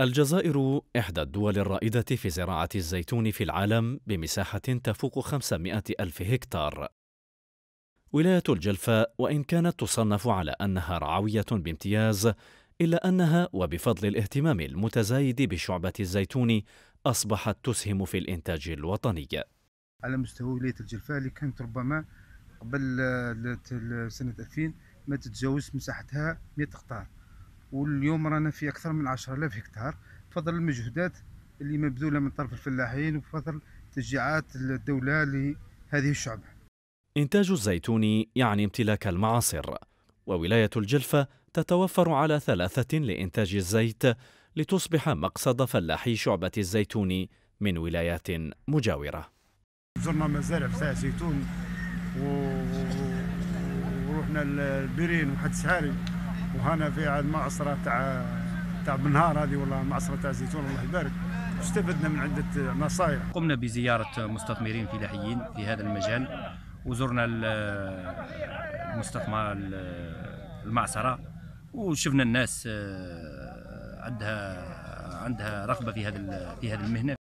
الجزائر إحدى الدول الرائدة في زراعة الزيتون في العالم بمساحة تفوق 500 ألف هكتار ولاية الجلفاء وإن كانت تصنف على أنها رعوية بامتياز إلا أنها وبفضل الاهتمام المتزايد بشعبة الزيتون أصبحت تسهم في الإنتاج الوطني على مستوى ولاية الجلفاء اللي كانت ربما قبل آه، سنه 2000 ما تتجاوزش مساحتها 100 هكتار واليوم رانا في اكثر من 10000 هكتار بفضل المجهودات اللي مبذوله من طرف الفلاحين وبفضل تشجيعات الدوله لهذه الشعبه انتاج الزيتون يعني امتلاك المعاصر وولايه الجلفه تتوفر على ثلاثه لانتاج الزيت لتصبح مقصد فلاحي شعبه الزيتون من ولايات مجاوره زرنا مزارع فيها زيتون ورحنا البرين وحد السهاري وهنا في عاد معصره تاع تاع بنهار هذه ولا معصره تاع زيتون الله يبارك استفدنا من عده نصائح قمنا بزياره مستثمرين فلاحيين في هذا المجال وزرنا المستثمر المعصره وشفنا الناس آه، عندها عندها رغبه في هذا في هذه المهنه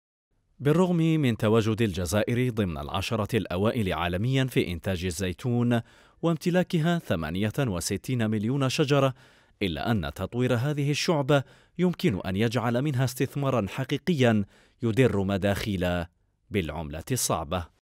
بالرغم من تواجد الجزائر ضمن العشرة الأوائل عالميا في إنتاج الزيتون وامتلاكها 68 مليون شجرة إلا أن تطوير هذه الشعبة يمكن أن يجعل منها استثمارا حقيقيا يدر مداخيل بالعملة الصعبة